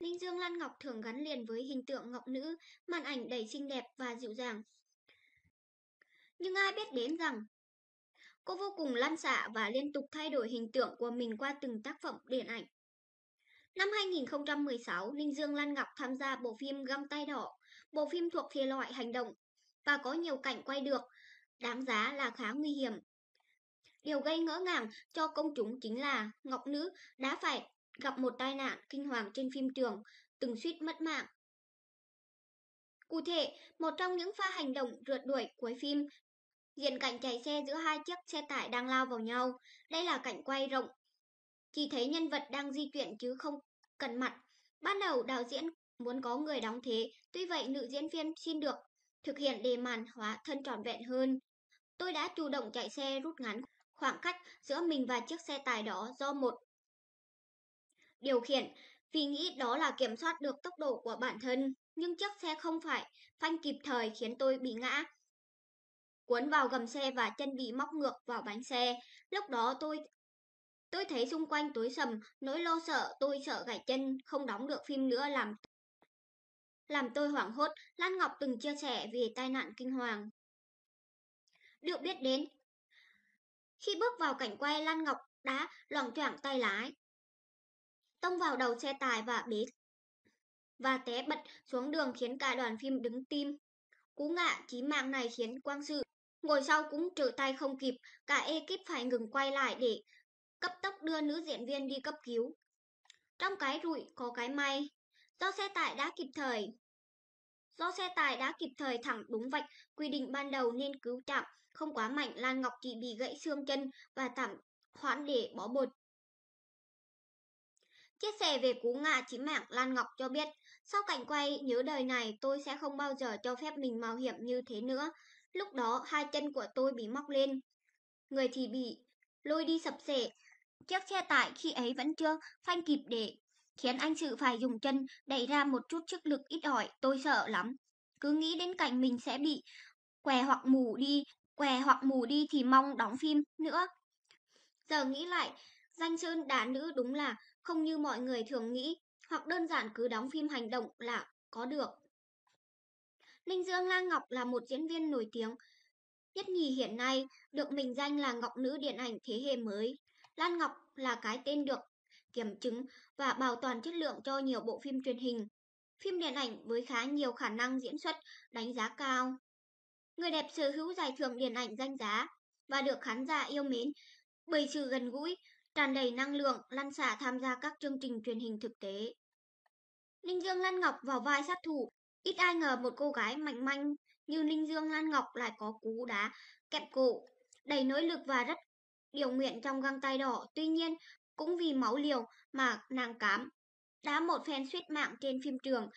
Linh dương Lan Ngọc thường gắn liền với hình tượng ngọc nữ, màn ảnh đầy xinh đẹp và dịu dàng. Nhưng ai biết đến rằng, cô vô cùng lan xạ và liên tục thay đổi hình tượng của mình qua từng tác phẩm điện ảnh. Năm 2016, Linh Dương Lan Ngọc tham gia bộ phim Găng tay đỏ, bộ phim thuộc thể loại hành động và có nhiều cảnh quay được, đáng giá là khá nguy hiểm. Điều gây ngỡ ngàng cho công chúng chính là Ngọc Nữ đã phải gặp một tai nạn kinh hoàng trên phim trường, từng suýt mất mạng. Cụ thể, một trong những pha hành động rượt đuổi cuối phim diện cảnh chạy xe giữa hai chiếc xe tải đang lao vào nhau. Đây là cảnh quay rộng. Chỉ thấy nhân vật đang di chuyển chứ không cần mặt. Ban đầu đạo diễn muốn có người đóng thế, tuy vậy nữ diễn viên xin được thực hiện đề màn hóa thân tròn vẹn hơn. Tôi đã chủ động chạy xe rút ngắn khoảng cách giữa mình và chiếc xe tải đó do một điều khiển vì nghĩ đó là kiểm soát được tốc độ của bản thân, nhưng chiếc xe không phải phanh kịp thời khiến tôi bị ngã. Cuốn vào gầm xe và chân bị móc ngược vào bánh xe, lúc đó tôi tôi thấy xung quanh tối sầm, nỗi lo sợ tôi sợ gãy chân, không đóng được phim nữa làm làm tôi hoảng hốt, Lan Ngọc từng chia sẻ về tai nạn kinh hoàng. Được biết đến, khi bước vào cảnh quay Lan Ngọc đã loạng choạng tay lái, tông vào đầu xe tải và bế và té bật xuống đường khiến cả đoàn phim đứng tim. Cú ngã chí mạng này khiến Quang sự ngồi sau cũng trở tay không kịp, cả ekip phải ngừng quay lại để cấp tốc đưa nữ diễn viên đi cấp cứu. Trong cái rủi có cái may, do xe tải đã kịp thời. Do xe tải đã kịp thời thẳng đúng vạch quy định ban đầu nên cứu chạm không quá mạnh Lan Ngọc chỉ bị gãy xương chân và tạm hoãn để bỏ bột. Chia sẻ về cú ngã chí mạng Lan Ngọc cho biết, sau cảnh quay, nhớ đời này tôi sẽ không bao giờ cho phép mình mạo hiểm như thế nữa. Lúc đó, hai chân của tôi bị móc lên. Người thì bị lôi đi sập sệ. Chiếc xe tải khi ấy vẫn chưa phanh kịp để khiến anh sự phải dùng chân đẩy ra một chút sức lực ít ỏi. Tôi sợ lắm. Cứ nghĩ đến cảnh mình sẽ bị què hoặc mù đi, què hoặc mù đi thì mong đóng phim nữa. Giờ nghĩ lại, danh sơn đá nữ đúng là không như mọi người thường nghĩ, hoặc đơn giản cứ đóng phim hành động là có được. Linh Dương Lan Ngọc là một diễn viên nổi tiếng, nhất nhì hiện nay được mình danh là Ngọc Nữ Điện ảnh Thế hệ mới. Lan Ngọc là cái tên được kiểm chứng và bảo toàn chất lượng cho nhiều bộ phim truyền hình, phim điện ảnh với khá nhiều khả năng diễn xuất đánh giá cao. Người đẹp sở hữu giải thưởng điện ảnh danh giá và được khán giả yêu mến bởi sự gần gũi, tràn đầy năng lượng, lăn xả tham gia các chương trình truyền hình thực tế. Linh Dương Lan Ngọc vào vai sát thủ, ít ai ngờ một cô gái mạnh manh như Linh Dương Lan Ngọc lại có cú đá kẹp cổ, đầy nỗ lực và rất điều nguyện trong găng tay đỏ. Tuy nhiên, cũng vì máu liều mà nàng cám. Đá một phen suýt mạng trên phim trường,